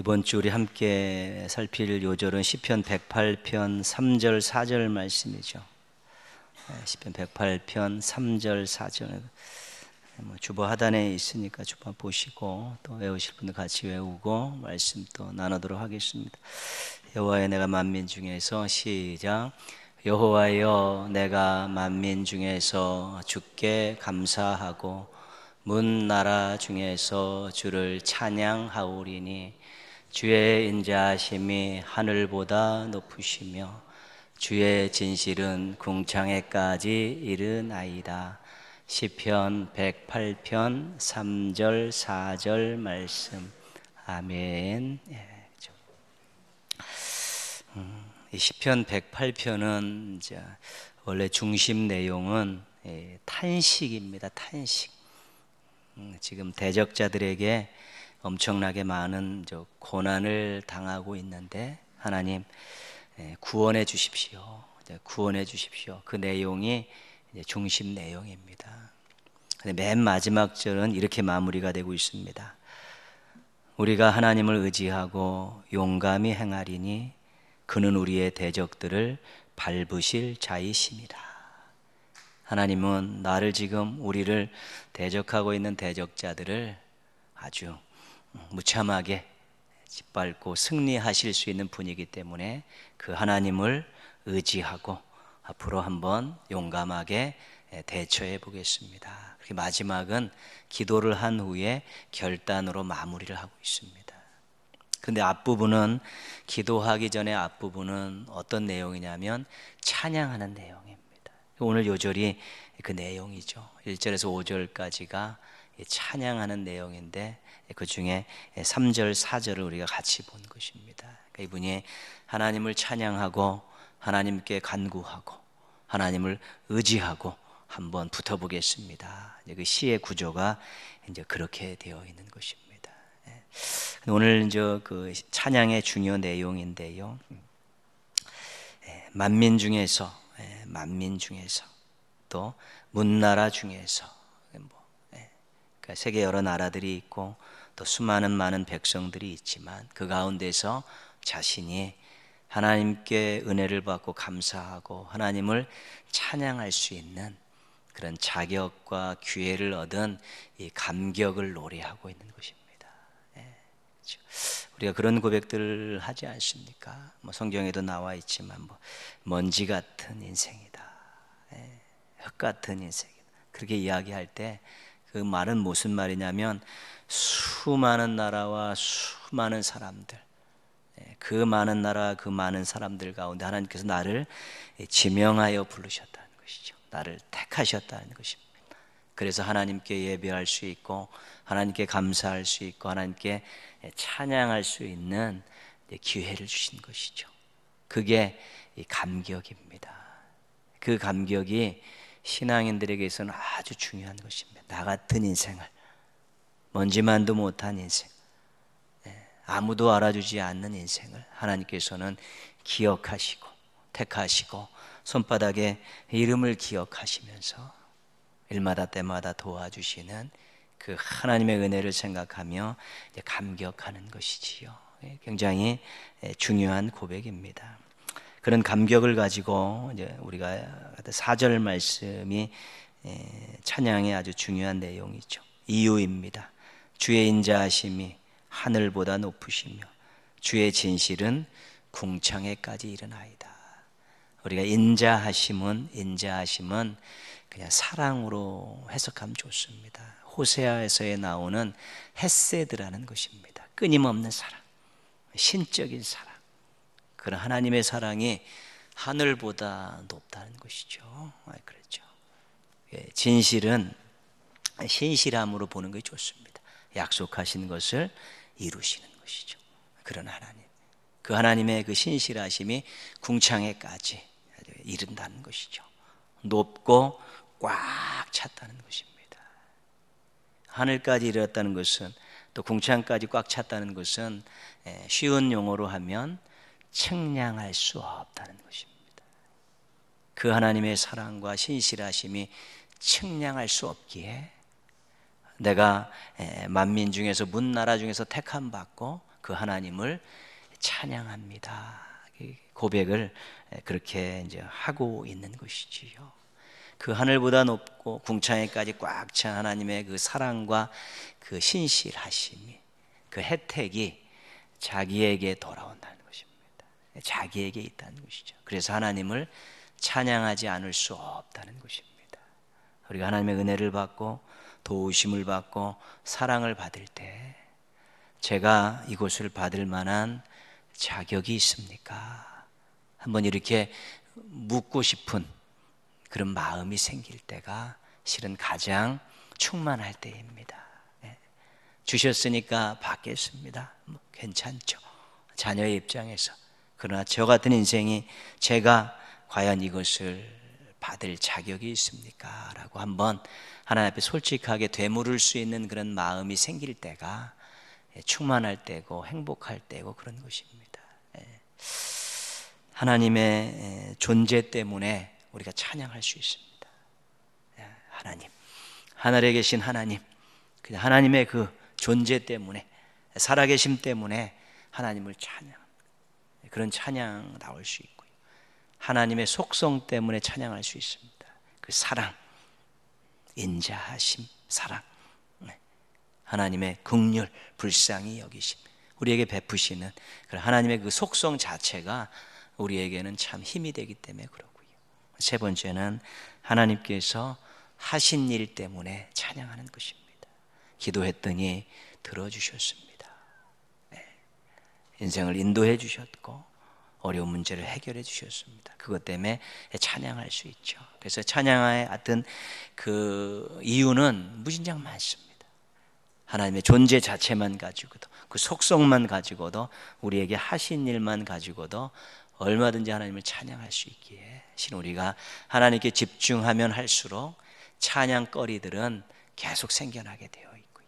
이번 주 우리 함께 살필 요절은 시편 108편 3절 4절 말씀이죠. 네, 시편 108편 3절 4절 뭐 주보 하단에 있으니까 주보 보시고 또 외우실 분들 같이 외우고 말씀 또 나누도록 하겠습니다. 여호와여 내가 만민 중에서 시작 여호와여 내가 만민 중에서 주께 감사하고 문 나라 중에서 주를 찬양하오리니 주의 인자심이 하늘보다 높으시며 주의 진실은 궁창에까지 이르나이다. 시편 108편 3절 4절 말씀. 아멘. 예, 음, 이 시편 108편은 이제 원래 중심 내용은 예, 탄식입니다. 탄식. 음, 지금 대적자들에게 엄청나게 많은 고난을 당하고 있는데 하나님 예, 구원해 주십시오. 구원해 주십시오. 그 내용이 중심 내용입니다. 근데 맨 마지막 절은 이렇게 마무리가 되고 있습니다. 우리가 하나님을 의지하고 용감히 행하리니 그는 우리의 대적들을 밟으실 자이십니다. 하나님은 나를 지금 우리를 대적하고 있는 대적자들을 아주 무참하게 짓밟고 승리하실 수 있는 분이기 때문에 그 하나님을 의지하고 앞으로 한번 용감하게 대처해 보겠습니다. 마지막은 기도를 한 후에 결단으로 마무리를 하고 있습니다. 근데 앞부분은 기도하기 전에 앞부분은 어떤 내용이냐면 찬양하는 내용입니다. 오늘 요절이 그 내용이죠. 1절에서 5절까지가 찬양하는 내용인데 그 중에 3절, 4절을 우리가 같이 본 것입니다. 그러니까 이분이 하나님을 찬양하고 하나님께 간구하고 하나님을 의지하고 한번 붙어보겠습니다. 그 시의 구조가 이제 그렇게 되어 있는 것입니다. 예. 오늘 이제 그 찬양의 중요 내용인데요. 예, 만민 중에서 예, 만민 중에서 또 문나라 중에서 뭐, 그러니까 세계 여러 나라들이 있고 또 수많은 많은 백성들이 있지만 그 가운데서 자신이 하나님께 은혜를 받고 감사하고 하나님을 찬양할 수 있는 그런 자격과 기회를 얻은 이 감격을 노래하고 있는 것입니다. 예, 그렇죠. 우리가 그런 고백들을 하지 않습니까? 뭐 성경에도 나와 있지만 뭐 먼지 같은 인생이다, 예, 흙 같은 인생이다. 그렇게 이야기할 때그 말은 무슨 말이냐면 수많은 나라와 수많은 사람들 예, 그 많은 나라 그 많은 사람들 가운데 하나님께서 나를 예, 지명하여 부르셨다는 것이죠. 나를 택하셨다는 것입니다. 그래서 하나님께 예배할 수 있고 하나님께 감사할 수 있고 하나님께 예, 찬양할 수 있는 기회를 주신 것이죠. 그게 감격입니다. 그 감격이 신앙인들에게서는 아주 중요한 것입니다. 나 같은 인생을 먼지만도 못한 인생, 예, 아무도 알아주지 않는 인생을 하나님께서는 기억하시고 택하시고 손바닥에 이름을 기억하시면서 일마다 때마다 도와주시는 그 하나님의 은혜를 생각하며 감격하는 것이지요. 예, 굉장히 예, 중요한 고백입니다. 그런 감격을 가지고 이제 우리가 사절 말씀이 예, 찬양의 아주 중요한 내용이죠. 이유입니다. 주의 인자하심이 하늘보다 높으시며 주의 진실은 궁창에까지 이르나이다. 우리가 인자하심은 인자하심은 그냥 사랑으로 해석하면 좋습니다. 호세아에서에 나오는 헤세드라는 것입니다. 끊임없는 사랑, 신적인 사랑. 그런 하나님의 사랑이 하늘보다 높다는 것이죠. 아, 그렇죠. 예, 진실은 신실함으로 보는 것이 좋습니다. 약속하신 것을 이루시는 것이죠. 그런 하나님. 그 하나님의 그 신실하심이 궁창에까지 이른다는 것이죠. 높고 꽉 찼다는 것입니다. 하늘까지 이르렀다는 것은 또 궁창까지 꽉 찼다는 것은 예, 쉬운 용어로 하면 측량할 수 없다는 것입니다. 그 하나님의 사랑과 신실하심이 측량할 수 없기에 내가 만민 중에서 문 나라 중에서 택함 받고 그 하나님을 찬양합니다. 고백을 그렇게 이제 하고 있는 것이지요. 그 하늘보다 높고 궁창에까지 꽉 찬 하나님의 그 사랑과 그 신실하심이 그 혜택이 자기에게 돌아온다는 자기에게 있다는 것이죠. 그래서 하나님을 찬양하지 않을 수 없다는 것입니다. 우리가 하나님의 은혜를 받고 도우심을 받고 사랑을 받을 때 제가 이곳을 받을 만한 자격이 있습니까? 한번 이렇게 묻고 싶은 그런 마음이 생길 때가 실은 가장 충만할 때입니다. 예. 주셨으니까 받겠습니다. 뭐 괜찮죠. 자녀의 입장에서 그러나 저 같은 인생이 제가 과연 이것을 받을 자격이 있습니까? 라고 한번 하나님 앞에 솔직하게 되물을 수 있는 그런 마음이 생길 때가 예, 충만할 때고 행복할 때고 그런 것입니다. 예. 하나님의 예, 존재 때문에 우리가 찬양할 수 있습니다. 하나님, 하늘에 계신 하나님, 하나님의 그 존재 때문에 살아계심 때문에 하나님을 찬양. 그런 찬양 나올 수 있고요. 하나님의 속성 때문에 찬양할 수 있습니다. 그 사랑, 인자하심, 사랑, 네. 하나님의 극률, 불쌍히 여기심, 우리에게 베푸시는 하나님의 그 속성 자체가 우리에게는 참 힘이 되기 때문에 그러고요. 세 번째는 하나님께서 하신 일 때문에 찬양하는 것입니다. 기도했더니 들어주셨습니다. 인생을 인도해 주셨고 어려운 문제를 해결해 주셨습니다. 그것 때문에 찬양할 수 있죠. 그래서 찬양의 어떤 그 이유는 무진장 많습니다. 하나님의 존재 자체만 가지고도 그 속성만 가지고도 우리에게 하신 일만 가지고도 얼마든지 하나님을 찬양할 수 있기에 신 우리가 하나님께 집중하면 할수록 찬양거리들은 계속 생겨나게 되어 있고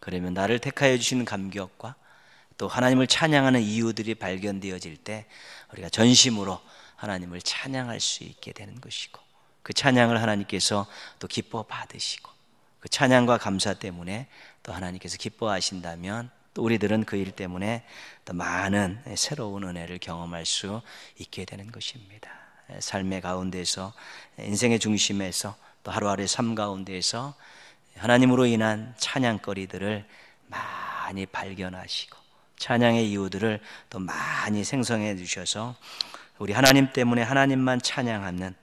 그러면 나를 택하여 주신 감격과 또 하나님을 찬양하는 이유들이 발견되어질 때 우리가 전심으로 하나님을 찬양할 수 있게 되는 것이고 그 찬양을 하나님께서 또 기뻐 받으시고 그 찬양과 감사 때문에 또 하나님께서 기뻐하신다면 또 우리들은 그 일 때문에 또 많은 새로운 은혜를 경험할 수 있게 되는 것입니다. 삶의 가운데서 인생의 중심에서 또 하루하루의 삶 가운데에서 하나님으로 인한 찬양거리들을 많이 발견하시고 찬양의 이유들을 더 많이 생성해 주셔서 우리 하나님 때문에 하나님만 찬양하는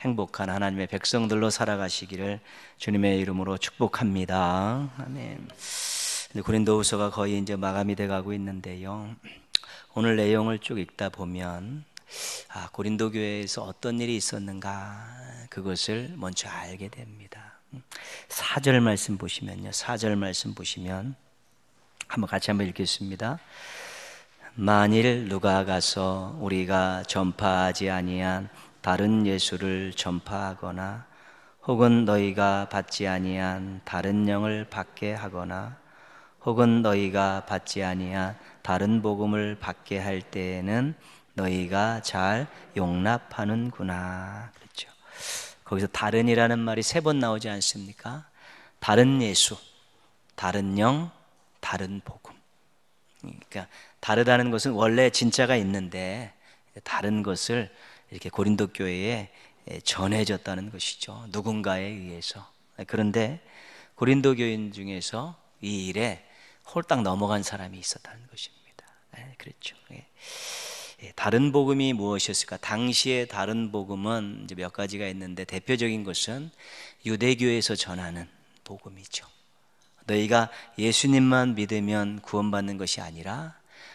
행복한 하나님의 백성들로 살아가시기를 주님의 이름으로 축복합니다. 아멘. 고린도후서가 거의 이제 마감이 돼 가고 있는데요. 오늘 내용을 쭉 읽다 보면 아, 고린도 교회에서 어떤 일이 있었는가 그것을 먼저 알게 됩니다. 4절 음, 말씀 보시면요. 4절 말씀 보시면 한번 같이 한번 읽겠습니다. 만일 누가 가서 우리가 전파하지 아니한 다른 예수를 전파하거나 혹은 너희가 받지 아니한 다른 영을 받게 하거나 혹은 너희가 받지 아니한 다른 복음을 받게 할 때에는 너희가 잘 용납하는구나. 그렇죠. 거기서 다른이라는 말이 세 번 나오지 않습니까? 다른 예수, 다른 영, 다른 복음. 그러니까 다르다는 것은 원래 진짜가 있는데 다른 것을 이렇게 고린도 교회에 전해졌다는 것이죠. 누군가에 의해서. 그런데 고린도 교인 중에서 이 일에 홀딱 넘어간 사람이 있었다는 것입니다. 그렇죠. 다른 복음이 무엇이었을까? 당시의 다른 복음은 이제 몇 가지가 있는데 대표적인 것은 유대교에서 전하는 복음이죠. 너희가 예수님만 믿으면 구원받는 것이 아니라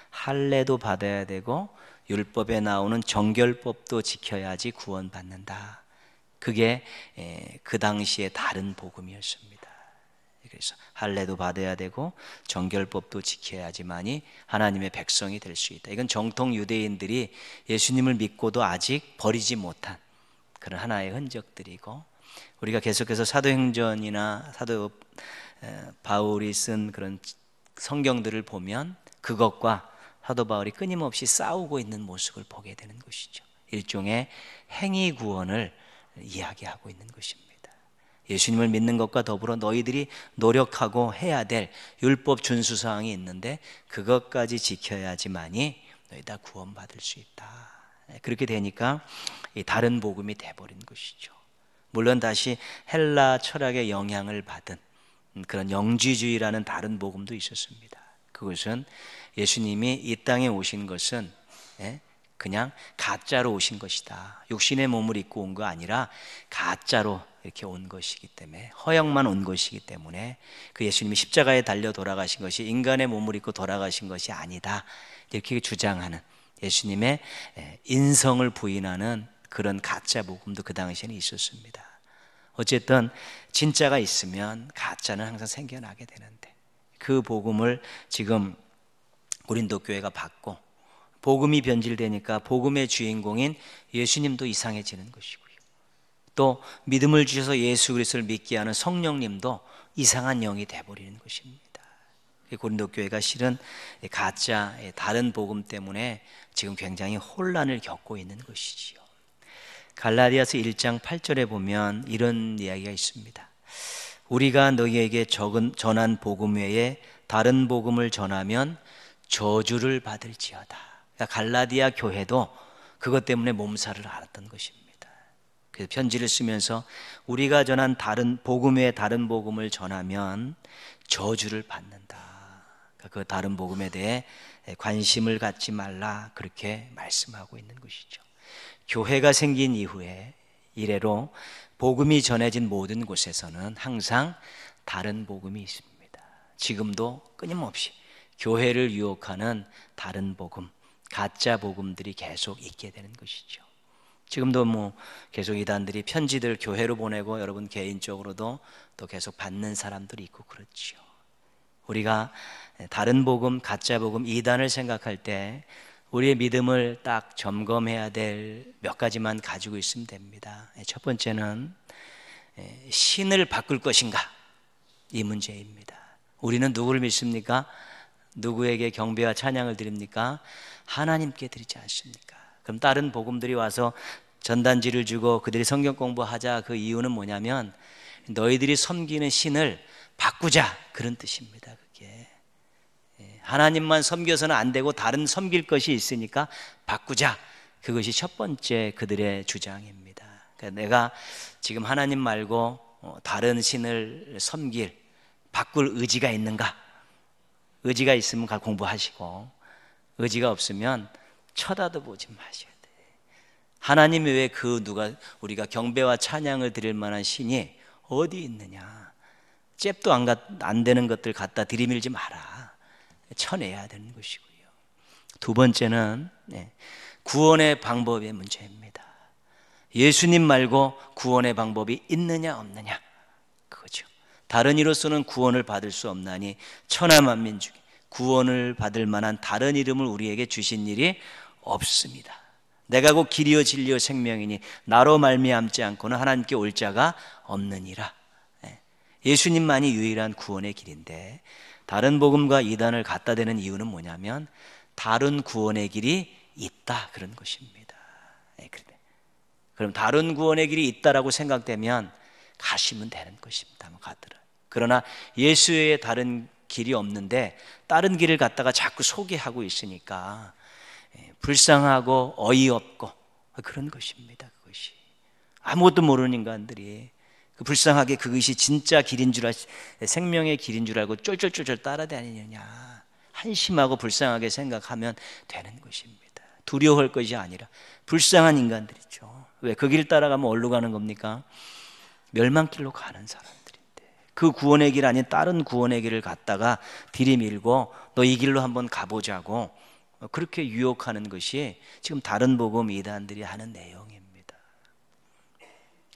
할례도 받아야 되고 율법에 나오는 정결법도 지켜야지 구원받는다. 그게 그 당시의 다른 복음이었습니다. 그래서 할례도 받아야 되고 정결법도 지켜야지만이 하나님의 백성이 될 수 있다. 이건 정통 유대인들이 예수님을 믿고도 아직 버리지 못한 그런 하나의 흔적들이고 우리가 계속해서 사도행전이나 사도 바울이 쓴 그런 성경들을 보면 그것과 사도 바울이 끊임없이 싸우고 있는 모습을 보게 되는 것이죠. 일종의 행위 구원을 이야기하고 있는 것입니다. 예수님을 믿는 것과 더불어 너희들이 노력하고 해야 될 율법 준수 사항이 있는데 그것까지 지켜야지만이 너희 다 구원받을 수 있다. 그렇게 되니까 다른 복음이 돼버린 것이죠. 물론 다시 헬라 철학의 영향을 받은 그런 영지주의라는 다른 복음도 있었습니다. 그것은 예수님이 이 땅에 오신 것은 예, 그냥 가짜로 오신 것이다. 육신의 몸을 입고 온 거 아니라 가짜로 이렇게 온 것이기 때문에 허영만 온 것이기 때문에 그 예수님이 십자가에 달려 돌아가신 것이 인간의 몸을 입고 돌아가신 것이 아니다. 이렇게 주장하는 예수님의 예, 인성을 부인하는 그런 가짜 복음도 그 당시에는 있었습니다. 어쨌든 진짜가 있으면 가짜는 항상 생겨나게 되는데 그 복음을 지금 고린도 교회가 받고 복음이 변질되니까 복음의 주인공인 예수님도 이상해지는 것이고요. 또 믿음을 주셔서 예수 그리스도를 믿게 하는 성령님도 이상한 영이 돼 버리는 것입니다. 고린도 교회가 실은 가짜 의 다른 복음 때문에 지금 굉장히 혼란을 겪고 있는 것이지요. 갈라디아서 1장 8절에 보면 이런 이야기가 있습니다. 우리가 너희에게 전한 복음 외에 다른 복음을 전하면 저주를 받을지어다. 그러니까 갈라디아 교회도 그것 때문에 몸살을 앓았던 것입니다. 그래서 편지를 쓰면서 우리가 전한 다른 복음 외 다른 복음을 전하면 저주를 받는다. 그러니까 그 다른 복음에 대해 관심을 갖지 말라 그렇게 말씀하고 있는 것이죠. 교회가 생긴 이후에 이래로 복음이 전해진 모든 곳에서는 항상 다른 복음이 있습니다. 지금도 끊임없이 교회를 유혹하는 다른 복음, 가짜 복음들이 계속 있게 되는 것이죠. 지금도 뭐 계속 이단들이 편지들 교회로 보내고 여러분 개인적으로도 또 계속 받는 사람들이 있고 그렇지 우리가 다른 복음, 가짜 복음, 이단을 생각할 때 우리의 믿음을 딱 점검해야 될 몇 가지만 가지고 있으면 됩니다. 예, 첫 번째는 예, 신을 바꿀 것인가 이 문제입니다. 우리는 누구를 믿습니까? 누구에게 경배와 찬양을 드립니까? 하나님께 드리지 않습니까? 그럼 다른 복음들이 와서 전단지를 주고 그들이 성경 공부하자 그 이유는 뭐냐면 너희들이 섬기는 신을 바꾸자 그런 뜻입니다. 하나님만 섬겨서는 안 되고 다른 섬길 것이 있으니까 바꾸자. 그것이 첫 번째 그들의 주장입니다. 그러니까 내가 지금 하나님 말고 어, 다른 신을 섬길, 바꿀 의지가 있는가? 의지가 있으면 가 공부하시고, 의지가 없으면 쳐다도 보지 마셔야 돼. 하나님 외에 그 누가 우리가 경배와 찬양을 드릴 만한 신이 어디 있느냐? 잽도 안, 가, 안 되는 것들 갖다 들이밀지 마라. 쳐내야 되는 것이고요. 두 번째는 네, 구원의 방법의 문제입니다. 예수님 말고 구원의 방법이 있느냐 없느냐 그거죠. 다른 이로서는 구원을 받을 수 없나니 천하 만민 중에 구원을 받을 만한 다른 이름을 우리에게 주신 일이 없습니다. 내가 곧 길이요 진리요 생명이니 나로 말미암지 않고는 하나님께 올 자가 없느니라. 네, 예수님만이 유일한 구원의 길인데 다른 복음과 이단을 갖다 대는 이유는 뭐냐면 다른 구원의 길이 있다 그런 것입니다. 예, 그럼 다른 구원의 길이 있다라고 생각되면 가시면 되는 것입니다. 가더라. 그러나 예수 외 다른 길이 없는데 다른 길을 갖다가 자꾸 소개하고 있으니까 예, 불쌍하고 어이없고 그런 것입니다. 그것이 아무것도 모르는 인간들이 그 불쌍하게 그것이 진짜 길인 줄 알, 생명의 길인 줄 알고 쫄쫄쫄쫄 따라다니느냐. 한심하고 불쌍하게 생각하면 되는 것입니다. 두려워할 것이 아니라 불쌍한 인간들이죠. 왜 그 길 따라가면 어디로 가는 겁니까? 멸망길로 가는 사람들인데 그 구원의 길 아닌 다른 구원의 길을 갔다가 들이밀고 너 이 길로 한번 가보자고 그렇게 유혹하는 것이 지금 다른 복음 이단들이 하는 내용입니다.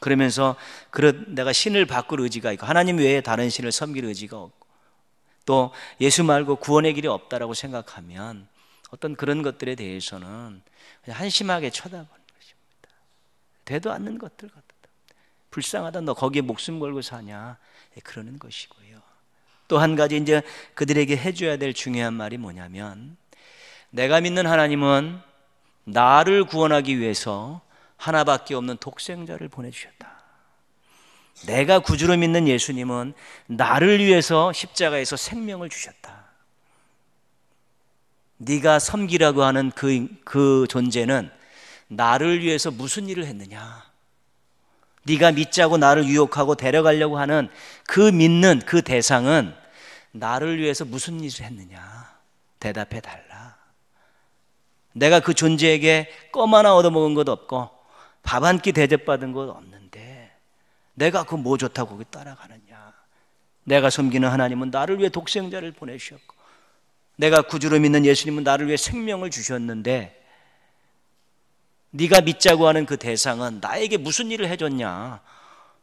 그러면서 그렇 내가 신을 바꿀 의지가 있고 하나님 외에 다른 신을 섬길 의지가 없고 또 예수 말고 구원의 길이 없다라고 생각하면 어떤 그런 것들에 대해서는 한심하게 쳐다보는 것입니다. 되도 않는 것들 같다. 불쌍하다. 너 거기에 목숨 걸고 사냐? 예, 그러는 것이고요. 또 한 가지 이제 그들에게 해줘야 될 중요한 말이 뭐냐면 내가 믿는 하나님은 나를 구원하기 위해서 하나밖에 없는 독생자를 보내주셨다. 내가 구주로 믿는 예수님은 나를 위해서 십자가에서 생명을 주셨다. 네가 섬기라고 하는 그, 그 존재는 나를 위해서 무슨 일을 했느냐? 네가 믿자고 나를 유혹하고 데려가려고 하는 그 믿는 그 대상은 나를 위해서 무슨 일을 했느냐? 대답해 달라. 내가 그 존재에게 껌 하나 얻어먹은 것 없고 밥한끼 대접받은 것 없는데 내가 그 뭐 좋다고 따라가느냐. 내가 섬기는 하나님은 나를 위해 독생자를 보내셨고 내가 구주로 믿는 예수님은 나를 위해 생명을 주셨는데 네가 믿자고 하는 그 대상은 나에게 무슨 일을 해줬냐.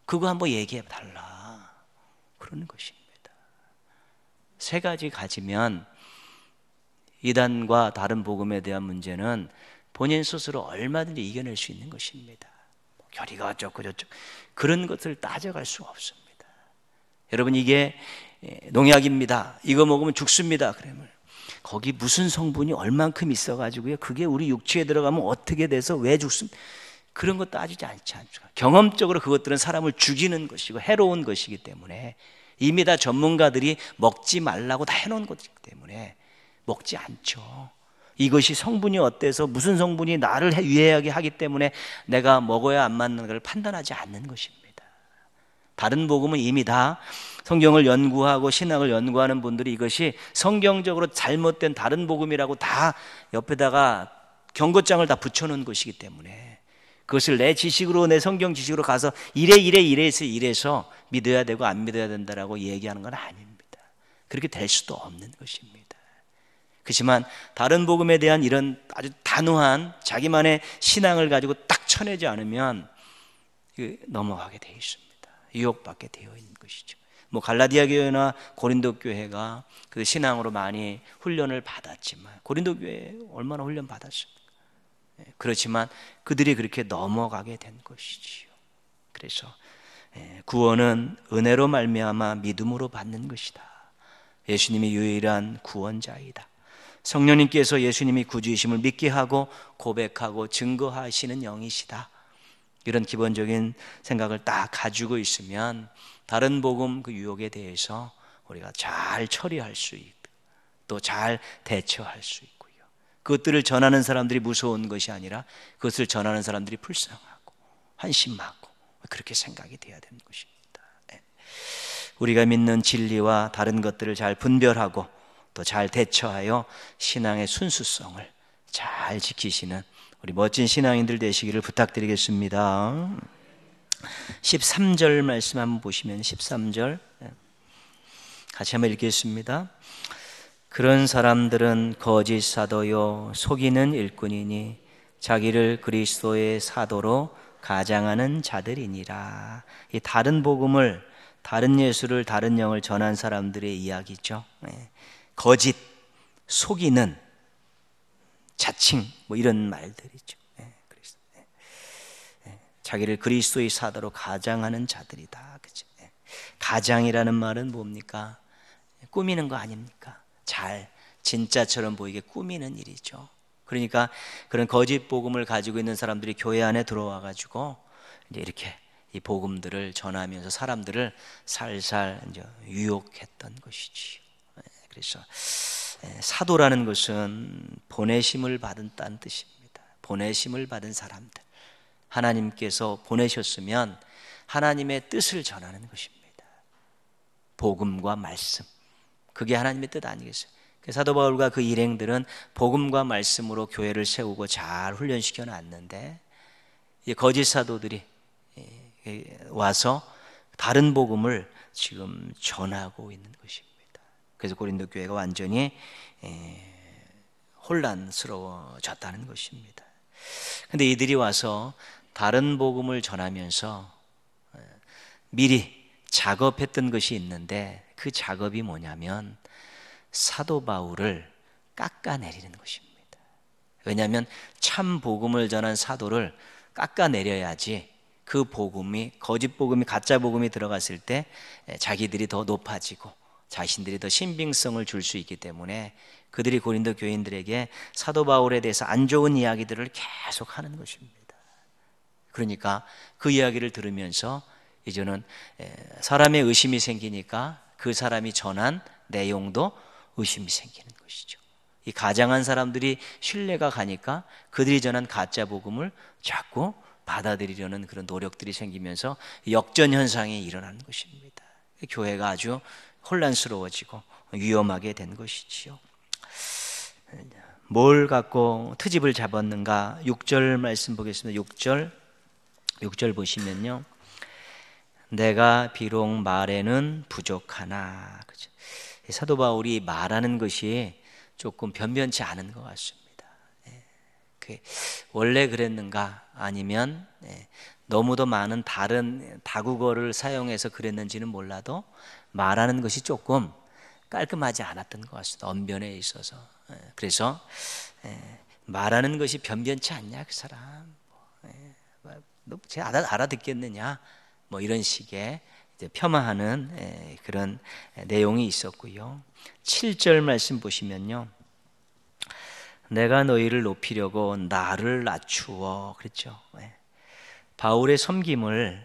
그거 한번 얘기해 달라. 그런 것입니다. 세 가지 가지면 이단과 다른 복음에 대한 문제는 본인 스스로 얼마든지 이겨낼 수 있는 것입니다. 뭐 결의가 어쩌고 저쩌고 그런 것을 따져갈 수 없습니다. 여러분 이게 예, 농약입니다. 이거 먹으면 죽습니다. 그러면 거기 무슨 성분이 얼만큼 있어가지고요. 그게 우리 육체에 들어가면 어떻게 돼서 왜 죽습니까? 그런 거 따지지 않지 않습니까? 경험적으로 그것들은 사람을 죽이는 것이고 해로운 것이기 때문에 이미 다 전문가들이 먹지 말라고 다 해놓은 것이기 때문에 먹지 않죠. 이것이 성분이 어때서 무슨 성분이 나를 위해하게 하기 때문에 내가 먹어야 안 맞는 걸 판단하지 않는 것입니다. 다른 복음은 이미 다 성경을 연구하고 신학을 연구하는 분들이 이것이 성경적으로 잘못된 다른 복음이라고 다 옆에다가 경고장을 다 붙여놓은 것이기 때문에 그것을 내 지식으로 내 성경 지식으로 가서 이래 이래 이래서 이래서 믿어야 되고 안 믿어야 된다라고 얘기하는 건 아닙니다. 그렇게 될 수도 없는 것입니다. 그렇지만 다른 복음에 대한 이런 아주 단호한 자기만의 신앙을 가지고 딱 쳐내지 않으면 그 넘어가게 되어 있습니다. 유혹받게 되어 있는 것이죠. 뭐 갈라디아 교회나 고린도 교회가 그 신앙으로 많이 훈련을 받았지만 고린도 교회 얼마나 훈련 받았습니까? 예, 그렇지만 그들이 그렇게 넘어가게 된 것이지요. 그래서 예, 구원은 은혜로 말미암아 믿음으로 받는 것이다. 예수님이 유일한 구원자이다. 성령님께서 예수님이 구주이심을 믿게 하고 고백하고 증거하시는 영이시다. 이런 기본적인 생각을 딱 가지고 있으면 다른 복음 그 유혹에 대해서 우리가 잘 처리할 수 있고 또 잘 대처할 수 있고요. 그것들을 전하는 사람들이 무서운 것이 아니라 그것을 전하는 사람들이 불쌍하고 한심하고 그렇게 생각이 돼야 되는 것입니다. 예. 우리가 믿는 진리와 다른 것들을 잘 분별하고 또잘 대처하여 신앙의 순수성을 잘 지키시는 우리 멋진 신앙인들 되시기를 부탁드리겠습니다. 13절 말씀 한번 보시면 13절 예. 같이 한번 읽겠습니다. 그런 사람들은 거짓 사도요 속이는 일꾼이니 자기를 그리스도의 사도로 가장하는 자들이니라. 이 다른 복음을 다른 예수를 다른 영을 전한 사람들의 이야기죠. 예. 거짓, 속이는, 자칭 뭐 이런 말들이죠. 예, 그리스 예, 예, 자기를 그리스도의 사도로 가장하는 자들이다. 그죠? 예. 가장이라는 말은 뭡니까? 예, 꾸미는 거 아닙니까? 잘 진짜처럼 보이게 꾸미는 일이죠. 그러니까 그런 거짓 복음을 가지고 있는 사람들이 교회 안에 들어와 가지고 이제 이렇게 이 복음들을 전하면서 사람들을 살살 이제 유혹했던 것이지요. 그래서 사도라는 것은 보내심을 받은다는 뜻입니다. 보내심을 받은 사람들. 하나님께서 보내셨으면 하나님의 뜻을 전하는 것입니다. 복음과 말씀. 그게 하나님의 뜻 아니겠어요? 그 사도 바울과 그 일행들은 복음과 말씀으로 교회를 세우고 잘 훈련시켜 놨는데 거짓 사도들이 와서 다른 복음을 지금 전하고 있는 것입니다. 그래서 고린도 교회가 완전히 혼란스러워졌다는 것입니다. 근데 이들이 와서 다른 복음을 전하면서 미리 작업했던 것이 있는데 그 작업이 뭐냐면 사도 바울을 깎아내리는 것입니다. 왜냐하면 참 복음을 전한 사도를 깎아내려야지 그 복음이 거짓 복음이 가짜 복음이 들어갔을 때 자기들이 더 높아지고 자신들이 더 신빙성을 줄 수 있기 때문에 그들이 고린도 교인들에게 사도 바울에 대해서 안 좋은 이야기들을 계속 하는 것입니다. 그러니까 그 이야기를 들으면서 이제는 사람의 의심이 생기니까 그 사람이 전한 내용도 의심이 생기는 것이죠. 이 가장한 사람들이 신뢰가 가니까 그들이 전한 가짜 복음을 자꾸 받아들이려는 그런 노력들이 생기면서 역전 현상이 일어나는 것입니다. 교회가 아주 혼란스러워지고 위험하게 된 것이지요. 뭘 갖고 트집을 잡았는가? 6절 말씀 보겠습니다. 6절. 6절 보시면요. 내가 비록 말에는 부족하나. 그죠? 사도 바울이 말하는 것이 조금 변변치 않은 것 같습니다. 예. 원래 그랬는가? 아니면 예. 너무도 많은 다른 다국어를 사용해서 그랬는지는 몰라도 말하는 것이 조금 깔끔하지 않았던 것 같습니다. 언변에 있어서. 예, 그래서 예, 말하는 것이 변변치 않냐 그 사람. 예, 너제 알아, 알아듣겠느냐. 뭐 이런 식의 폄하하는 그런 내용이 있었고요. 7절 말씀 보시면요. 내가 너희를 높이려고 나를 낮추어 그랬죠. 바울의 섬김을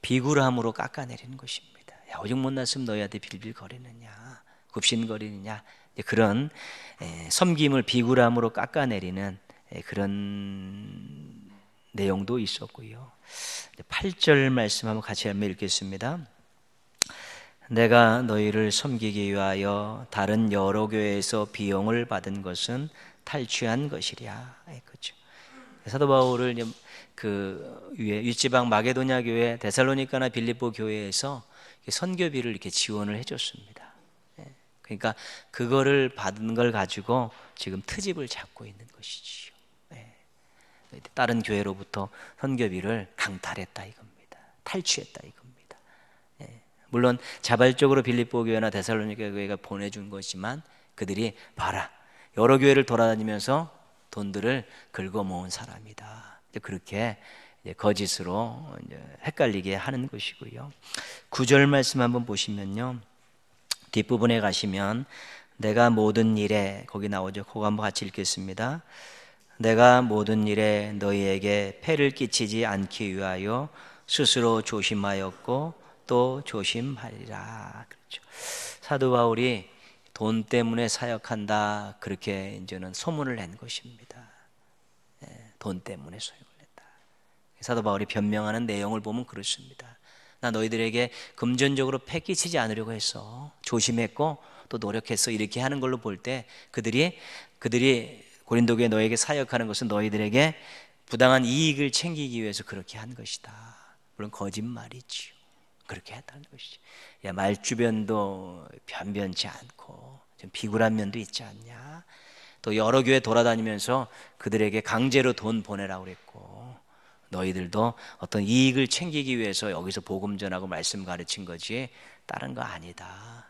비굴함으로 깎아내리는 것입니다. 야, 오직 못났으면 너희한테 네 빌빌거리느냐 굽신거리느냐 그런 섬김을 비굴함으로 깎아내리는 그런 내용도 있었고요. 8절 말씀 한번 같이 한번 읽겠습니다. 내가 너희를 섬기기 위하여 다른 여러 교회에서 비용을 받은 것은 탈취한 것이랴. 예, 그죠 사도 바울을 그 위에 윗지방 마게도냐 교회, 데살로니카나 빌립보 교회에서 선교비를 이렇게 지원을 해줬습니다. 예. 그러니까 그거를 받은 걸 가지고 지금 트집을 잡고 있는 것이지요. 예. 다른 교회로부터 선교비를 강탈했다 이겁니다. 탈취했다 이겁니다. 예. 물론 자발적으로 빌립보 교회나 데살로니가 교회가 보내준 것지만 그들이 봐라 여러 교회를 돌아다니면서 돈들을 긁어 모은 사람이다. 그렇게 거짓으로 헷갈리게 하는 것이고요. 구절 말씀 한번 보시면요. 뒷부분에 가시면 내가 모든 일에 거기 나오죠. 그거 한번 같이 읽겠습니다. 내가 모든 일에 너희에게 폐를 끼치지 않기 위하여 스스로 조심하였고 또 조심하리라. 그렇죠. 사도 바울이 돈 때문에 사역한다 그렇게 이제는 소문을 낸 것입니다. 예, 돈 때문에 소용. 사도 바울이 변명하는 내용을 보면 그렇습니다. 나 너희들에게 금전적으로 패끼치지 않으려고 했어. 조심했고 또 노력했어. 이렇게 하는 걸로 볼 때 그들이 그들이 고린도 교회 너에게 사역하는 것은 너희들에게 부당한 이익을 챙기기 위해서 그렇게 한 것이다. 물론 거짓말이지요. 그렇게 했다는 것이 야, 말주변도 변변치 않고 좀 비굴한 면도 있지 않냐. 또 여러 교회 돌아다니면서 그들에게 강제로 돈 보내라고 그랬고 너희들도 어떤 이익을 챙기기 위해서 여기서 복음 전하고 말씀 가르친 거지 다른 거 아니다.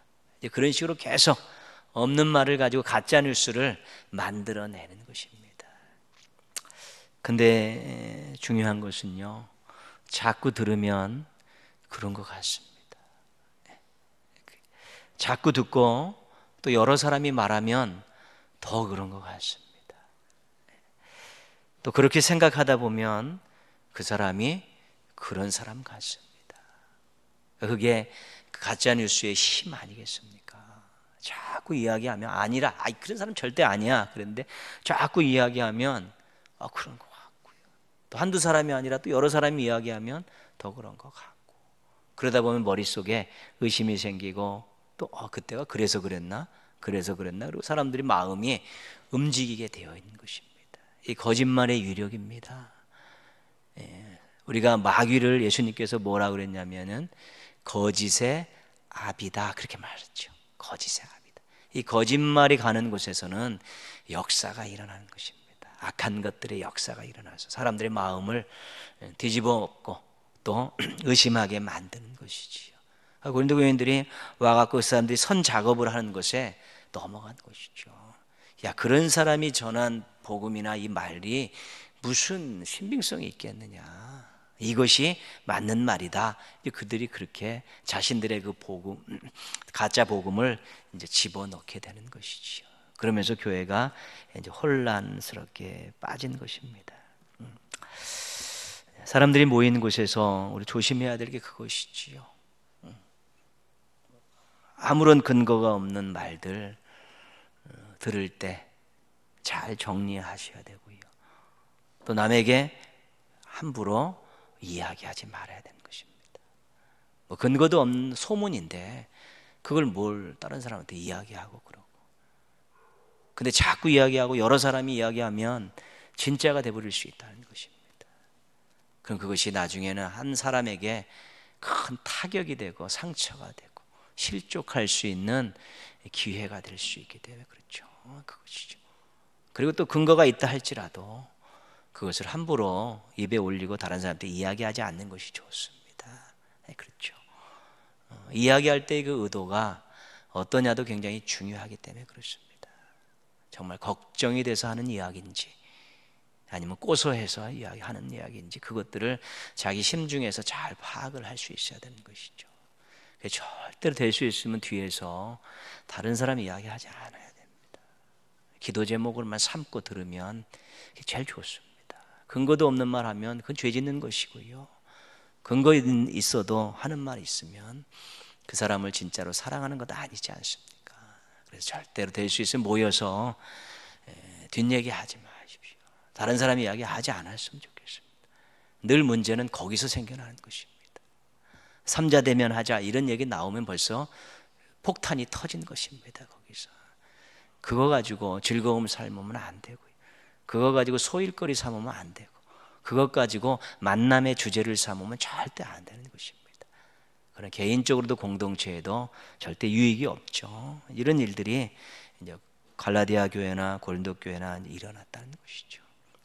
그런 식으로 계속 없는 말을 가지고 가짜 뉴스를 만들어내는 것입니다. 근데 중요한 것은요. 자꾸 들으면 그런 것 같습니다. 자꾸 듣고 또 여러 사람이 말하면 더 그런 것 같습니다. 또 그렇게 생각하다 보면 그 사람이 그런 사람 같습니다. 그게 가짜 뉴스의 힘 아니겠습니까? 자꾸 이야기하면 아니라 아이 그런 사람 절대 아니야. 그런데 자꾸 이야기하면 아 그런 것 같고요. 또 한두 사람이 아니라 또 여러 사람이 이야기하면 더 그런 것 같고. 그러다 보면 머릿속에 의심이 생기고 또 어, 그때가 그래서 그랬나? 그래서 그랬나? 그리고 사람들이 마음이 움직이게 되어 있는 것입니다. 이 거짓말의 위력입니다. 예. 우리가 마귀를 예수님께서 뭐라 그랬냐면은 거짓의 아비다 그렇게 말했죠. 거짓의 아비다. 이 거짓말이 가는 곳에서는 역사가 일어나는 것입니다. 악한 것들의 역사가 일어나서 사람들의 마음을 뒤집어 엎고 또 의심하게 만드는 것이지요. 아, 고린도 교인들이 와갖고 그 사람들이 선 작업을 하는 것에 넘어간 것이죠. 야 그런 사람이 전한 복음이나 이 말이 무슨 신빙성이 있겠느냐. 이것이 맞는 말이다. 그들이 그렇게 자신들의 그 복음, 가짜 복음을 이제 집어넣게 되는 것이지요. 그러면서 교회가 이제 혼란스럽게 빠진 것입니다. 음. 사람들이 모인 곳에서 우리 조심해야 될 게 그것이지요. 음. 아무런 근거가 없는 말들 어, 들을 때 잘 정리하셔야 되고 또 남에게 함부로 이야기하지 말아야 되는 것입니다. 뭐 근거도 없는 소문인데 그걸 뭘 다른 사람한테 이야기하고 그러고. 근데 자꾸 이야기하고 여러 사람이 이야기하면 진짜가 돼버릴 수 있다는 것입니다. 그럼 그것이 나중에는 한 사람에게 큰 타격이 되고 상처가 되고 실족할 수 있는 기회가 될 수 있기 때문에 그렇죠. 그것이죠. 그리고 또 근거가 있다 할지라도 그것을 함부로 입에 올리고 다른 사람한테 이야기하지 않는 것이 좋습니다. 네, 그렇죠. 어, 이야기할 때 그 의도가 어떠냐도 굉장히 중요하기 때문에 그렇습니다. 정말 걱정이 돼서 하는 이야기인지 아니면 꼬소해서 이야기하는 이야기인지 그것들을 자기 심중에서 잘 파악을 할 수 있어야 되는 것이죠. 절대로 될 수 있으면 뒤에서 다른 사람 이야기하지 않아야 됩니다. 기도 제목을만 삼고 들으면 제일 좋습니다. 근거도 없는 말 하면 그건 죄 짓는 것이고요. 근거 있어도 하는 말 있으면 그 사람을 진짜로 사랑하는 것 아니지 않습니까? 그래서 절대로 될 수 있으면 모여서 뒷얘기 하지 마십시오. 다른 사람 이야기 하지 않았으면 좋겠습니다. 늘 문제는 거기서 생겨나는 것입니다. 삼자대면 하자 이런 얘기 나오면 벌써 폭탄이 터진 것입니다. 거기서. 그거 가지고 즐거움 삶으면 안 되고요. 그거 가지고 소일거리 삼으면 안 되고 그것 가지고 만남의 주제를 삼으면 절대 안 되는 것입니다. 그런 개인적으로도 공동체에도 절대 유익이 없죠. 이런 일들이 이제 갈라디아 교회나 골도 교회나 일어났다는 것이죠.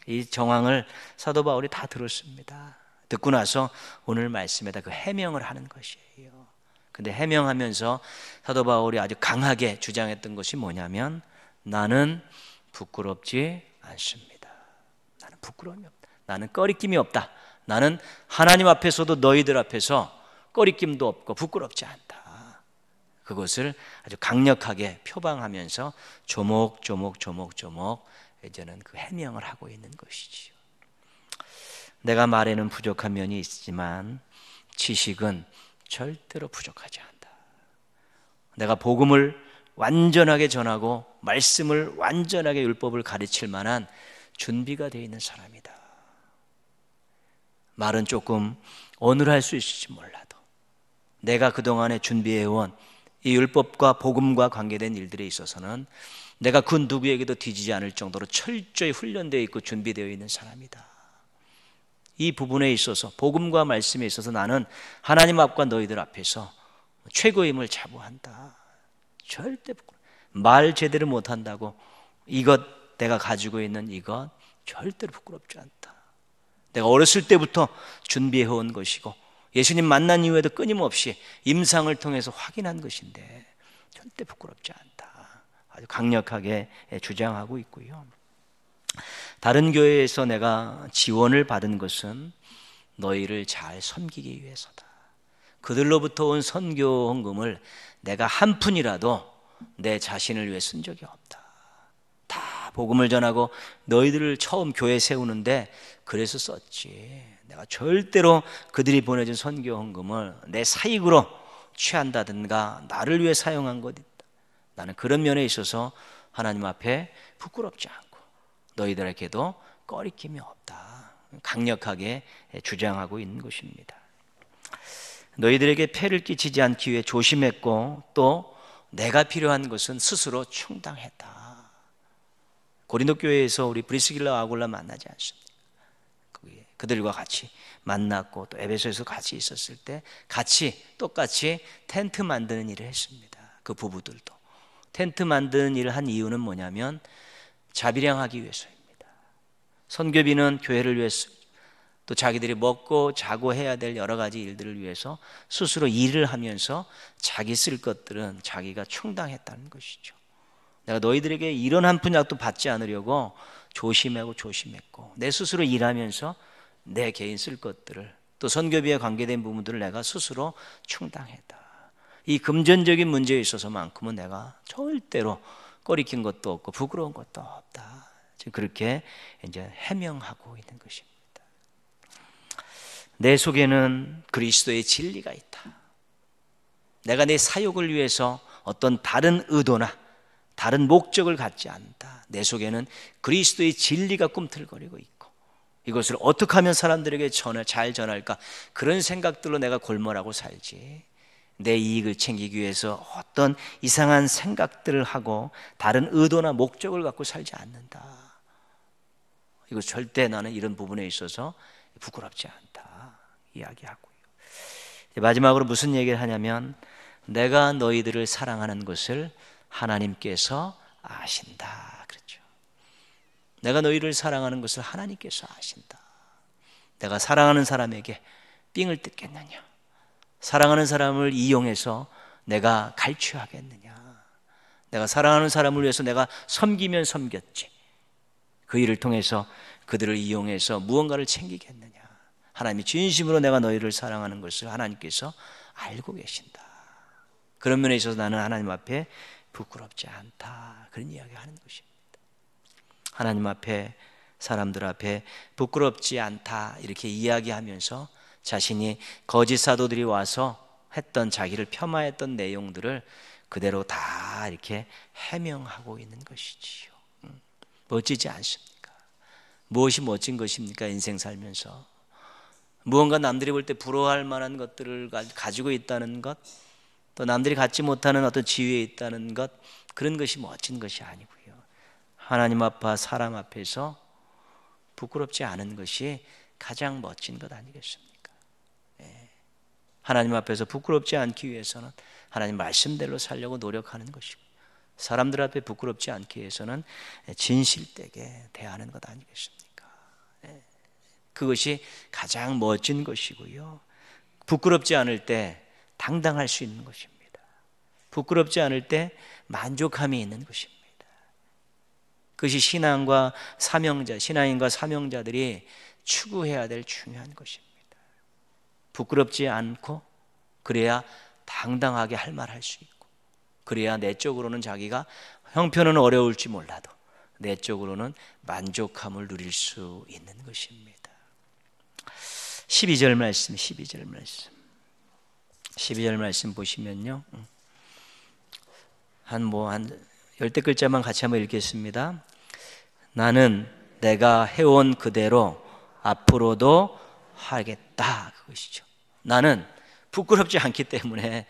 이 정황을 사도 바울이 다 들었습니다. 듣고 나서 오늘 말씀에다 그 해명을 하는 것이에요. 근데 해명하면서 사도 바울이 아주 강하게 주장했던 것이 뭐냐면 나는 부끄럽지 않습니다. 나는 부끄러움이 없다. 나는 꺼리낌이 없다. 나는 하나님 앞에서도 너희들 앞에서 꺼리낌도 없고 부끄럽지 않다. 그것을 아주 강력하게 표방하면서 조목조목 조목조목 이제는 그 해명을 하고 있는 것이지요. 내가 말에는 부족한 면이 있지만 지식은 절대로 부족하지 않다. 내가 복음을 완전하게 전하고 말씀을 완전하게 율법을 가르칠 만한 준비가 되어 있는 사람이다. 말은 조금 오늘 할 수 있을지 몰라도 내가 그동안에 준비해온 이 율법과 복음과 관계된 일들에 있어서는 내가 그 누구에게도 뒤지지 않을 정도로 철저히 훈련되어 있고 준비되어 있는 사람이다. 이 부분에 있어서 복음과 말씀에 있어서 나는 하나님 앞과 너희들 앞에서 최고임을 자부한다. 절대 부끄러워. 말 제대로 못한다고 이것 내가 가지고 있는 이것 절대로 부끄럽지 않다. 내가 어렸을 때부터 준비해온 것이고 예수님 만난 이후에도 끊임없이 임상을 통해서 확인한 것인데 절대 부끄럽지 않다. 아주 강력하게 주장하고 있고요. 다른 교회에서 내가 지원을 받은 것은 너희를 잘 섬기기 위해서다. 그들로부터 온 선교 헌금을 내가 한 푼이라도 내 자신을 위해 쓴 적이 없다. 다 복음을 전하고 너희들을 처음 교회 세우는데 그래서 썼지. 내가 절대로 그들이 보내준 선교 헌금을 내 사익으로 취한다든가 나를 위해 사용한 것 있다. 나는 그런 면에 있어서 하나님 앞에 부끄럽지 않고 너희들에게도 꺼리낌이 없다. 강력하게 주장하고 있는 것입니다. 너희들에게 폐를 끼치지 않기 위해 조심했고 또 내가 필요한 것은 스스로 충당했다. 고린도 교회에서 우리 브리스길라 아골라 만나지 않습니까? 그들과 같이 만났고 또 에베소에서 같이 있었을 때 같이 똑같이 텐트 만드는 일을 했습니다. 그 부부들도 텐트 만드는 일을 한 이유는 뭐냐면 자비량하기 위해서입니다. 선교비는 교회를 위해서 또 자기들이 먹고 자고 해야 될 여러 가지 일들을 위해서 스스로 일을 하면서 자기 쓸 것들은 자기가 충당했다는 것이죠. 내가 너희들에게 이런 한 푼약도 받지 않으려고 조심하고 조심했고 내 스스로 일하면서 내 개인 쓸 것들을 또 선교비에 관계된 부분들을 내가 스스로 충당했다. 이 금전적인 문제에 있어서만큼은 내가 절대로 꺼리킨 것도 없고 부끄러운 것도 없다. 지금 그렇게 이제 해명하고 있는 것입니다. 내 속에는 그리스도의 진리가 있다. 내가 내 사욕을 위해서 어떤 다른 의도나 다른 목적을 갖지 않다내 속에는 그리스도의 진리가 꿈틀거리고 있고 이것을 어떻게 하면 사람들에게 전할, 잘 전할까 그런 생각들로 내가 골몰하고 살지. 내 이익을 챙기기 위해서 어떤 이상한 생각들을 하고 다른 의도나 목적을 갖고 살지 않는다. 이거 절대 나는 이런 부분에 있어서 부끄럽지 않다. 이야기하고요. 마지막으로 무슨 얘기를 하냐면 내가 너희들을 사랑하는 것을 하나님께서 아신다. 그렇죠. 내가 너희를 사랑하는 것을 하나님께서 아신다. 내가 사랑하는 사람에게 삥을 뜯겠느냐? 사랑하는 사람을 이용해서 내가 갈취하겠느냐? 내가 사랑하는 사람을 위해서 내가 섬기면 섬겼지. 그 일을 통해서 그들을 이용해서 무언가를 챙기겠느냐? 하나님이 진심으로 내가 너희를 사랑하는 것을 하나님께서 알고 계신다. 그런 면에 있어서 나는 하나님 앞에 부끄럽지 않다. 그런 이야기 하는 것입니다. 하나님 앞에 사람들 앞에 부끄럽지 않다. 이렇게 이야기하면서 자신이 거짓 사도들이 와서 했던 자기를 폄하했던 내용들을 그대로 다 이렇게 해명하고 있는 것이지요. 음, 멋지지 않습니까? 무엇이 멋진 것입니까? 인생 살면서. 무언가 남들이 볼 때 부러워할 만한 것들을 가지고 있다는 것, 또 남들이 갖지 못하는 어떤 지위에 있다는 것, 그런 것이 멋진 것이 아니고요. 하나님 앞과 사람 앞에서 부끄럽지 않은 것이 가장 멋진 것 아니겠습니까? 예. 하나님 앞에서 부끄럽지 않기 위해서는 하나님 말씀대로 살려고 노력하는 것이고, 사람들 앞에 부끄럽지 않기 위해서는 진실되게 대하는 것 아니겠습니까? 그것이 가장 멋진 것이고요. 부끄럽지 않을 때 당당할 수 있는 것입니다. 부끄럽지 않을 때 만족함이 있는 것입니다. 그것이 신앙과 사명자, 신앙인과 사명자들이 추구해야 될 중요한 것입니다. 부끄럽지 않고 그래야 당당하게 할 말 할 수 있고 그래야 내적으로는 자기가 형편은 어려울지 몰라도 내적으로는 만족함을 누릴 수 있는 것입니다. 12절 말씀, 12절 말씀. 12절 말씀 보시면요. 한 뭐 한 열대 글자만 같이 한번 읽겠습니다. 나는 내가 해온 그대로 앞으로도 하겠다. 그것이죠. 나는 부끄럽지 않기 때문에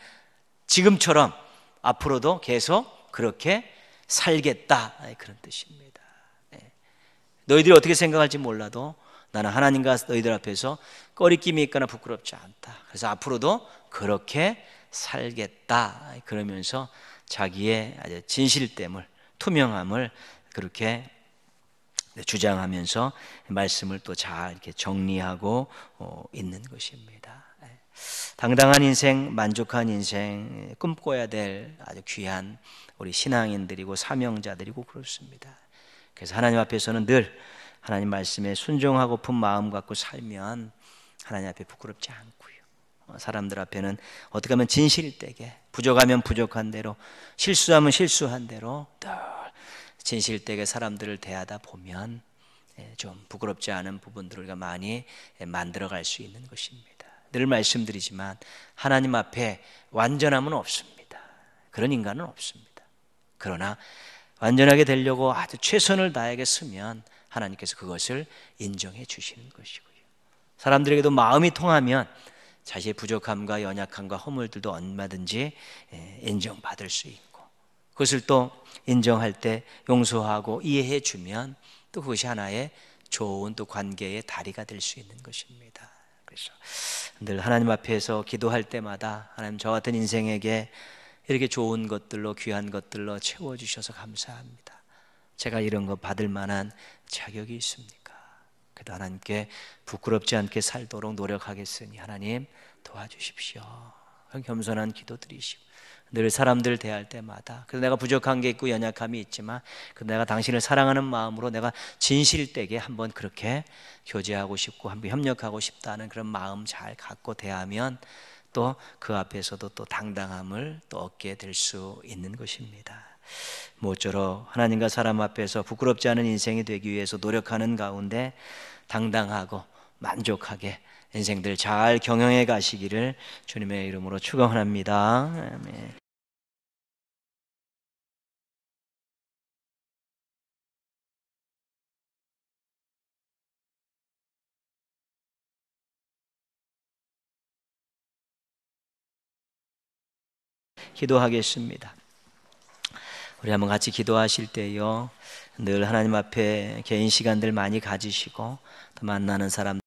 지금처럼 앞으로도 계속 그렇게 살겠다. 그런 뜻입니다. 예. 너희들이 어떻게 생각할지 몰라도 나는 하나님과 너희들 앞에서 꺼리낌이 있거나 부끄럽지 않다. 그래서 앞으로도 그렇게 살겠다. 그러면서 자기의 아주 진실됨을, 투명함을 그렇게 주장하면서 말씀을 또 잘 이렇게 정리하고 어, 있는 것입니다. 예. 당당한 인생, 만족한 인생, 꿈꿔야 될 아주 귀한 우리 신앙인들이고 사명자들이고 그렇습니다. 그래서 하나님 앞에서는 늘 하나님 말씀에 순종하고픈 마음 갖고 살면 하나님 앞에 부끄럽지 않고요. 어, 사람들 앞에는 어떻게 하면 진실되게 부족하면 부족한 대로 실수하면 실수한 대로 늘 진실되게 사람들을 대하다 보면 예, 좀 부끄럽지 않은 부분들을 우리가 많이 예, 만들어갈 수 있는 것입니다. 늘 말씀드리지만 하나님 앞에 완전함은 없습니다. 그런 인간은 없습니다. 그러나 완전하게 되려고 아주 최선을 다하게 쓰면 하나님께서 그것을 인정해 주시는 것이고요. 사람들에게도 마음이 통하면 자신의 부족함과 연약함과 허물들도 얼마든지 예, 인정받을 수 있고 그것을 또 인정할 때 용서하고 이해해 주면 또 그것이 하나의 좋은 또 관계의 다리가 될 수 있는 것입니다. 그래서 늘 하나님 앞에서 기도할 때마다 하나님 저 같은 인생에게 이렇게 좋은 것들로 귀한 것들로 채워 주셔서 감사합니다. 제가 이런 거 받을 만한 자격이 있습니까? 그래도 하나님께 부끄럽지 않게 살도록 노력하겠으니 하나님 도와주십시오. 겸손한 기도 드리시고 늘 사람들 대할 때마다 그래서 내가 부족한 게 있고 연약함이 있지만 그 내가 당신을 사랑하는 마음으로 내가 진실되게 한번 그렇게 교제하고 싶고 한번 협력하고 싶다는 그런 마음 잘 갖고 대하면 또 그 앞에서도 또 당당함을 또 얻게 될 수 있는 것입니다. 모쪼록 하나님과 사람 앞에서 부끄럽지 않은 인생이 되기 위해서 노력하는 가운데 당당하고 만족하게 인생들 잘 경영해 가시기를 주님의 이름으로 축원합니다. 아멘. 기도하겠습니다. 우리 한번 같이 기도하실 때요. 늘 하나님 앞에 개인 시간들 많이 가지시고 또 만나는 사람